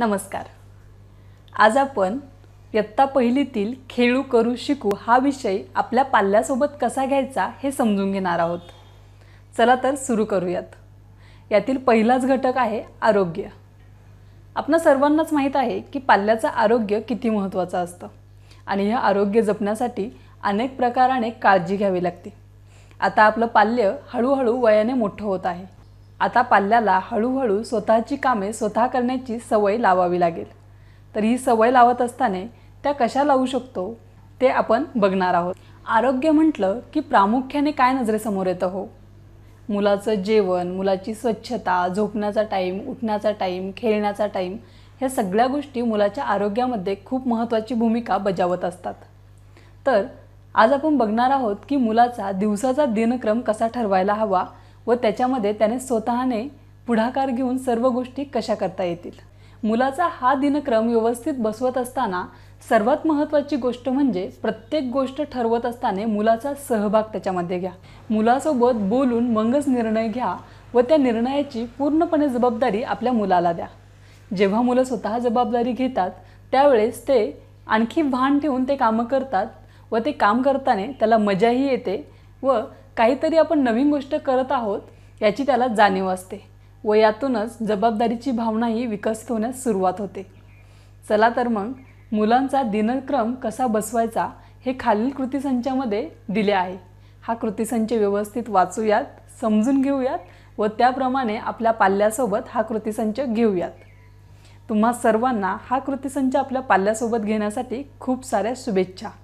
नमस्कार आज आपण इयत्ता पहिलीतील खेळू करू शिकू हा विषय आपल्या पाल्यासोबत कसा घ्यायचा हे समजून घेणार आहोत चला तर सुरू करूयात यातील पहिलाच घटक आहे आरोग्य आपण सर्वांनाच माहीत आहे की पाल्याचं आरोग्य किती महत्त्वाचं असतं आणि हे आरोग्य जपण्यासाठी अनेक प्रकाराने काळजी घ्यावी लागते आता आपलं पाल्य हळूहळू वयाने मोठं होत आहे आता पाल्याला हळूहळू स्वतःची कामे स्वतः करण्याची सवय लावावी लागेल तर ही सवय लावत असताना त्या कशा लावू शकतो ते आपण बघणार आहोत आरोग्य म्हटलं की प्रामुख्याने काय नजरेसमोर येतं हो मुलाचं जेवण मुलाची स्वच्छता झोपण्याचा टाईम उठण्याचा टाईम खेळण्याचा टाईम ह्या सगळ्या गोष्टी मुलाच्या आरोग्यामध्ये खूप महत्त्वाची भूमिका बजावत असतात तर आज आपण बघणार आहोत की मुलाचा दिवसाचा दिनक्रम कसा ठरवायला हवा व त्याच्यामध्ये त्याने स्वतःने पुढाकार घेऊन सर्व गोष्टी कशा करता येतील मुलाचा हा दिनक्रम व्यवस्थित बसवत असताना सर्वात महत्त्वाची गोष्ट म्हणजे प्रत्येक गोष्ट ठरवत असताना मुलाचा सहभाग त्याच्यामध्ये घ्या मुलासोबत बोलून मगच निर्णय घ्या व त्या निर्णयाची पूर्णपणे जबाबदारी आपल्या मुलाला द्या जेव्हा मुलं स्वतः जबाबदारी घेतात त्यावेळेस ते आणखी भान ठेवून ते कामं करतात व ते काम करताना त्याला मजाही येते व काहीतरी आपण नवीन गोष्ट करत आहोत याची त्याला जाणीव असते व यातूनच जबाबदारीची भावनाही विकसित होण्यास सुरुवात होते चला तर मग मुलांचा दिनक्रम कसा बसवायचा हे खालील कृतीसंचामध्ये दिले आहे हा कृती व्यवस्थित वाचूयात समजून घेऊयात व त्याप्रमाणे आपल्या पाल्यासोबत हा कृतीसंच घेऊयात तुम्हा सर्वांना हा कृतीसंच आपल्या पाल्यासोबत घेण्यासाठी खूप साऱ्या शुभेच्छा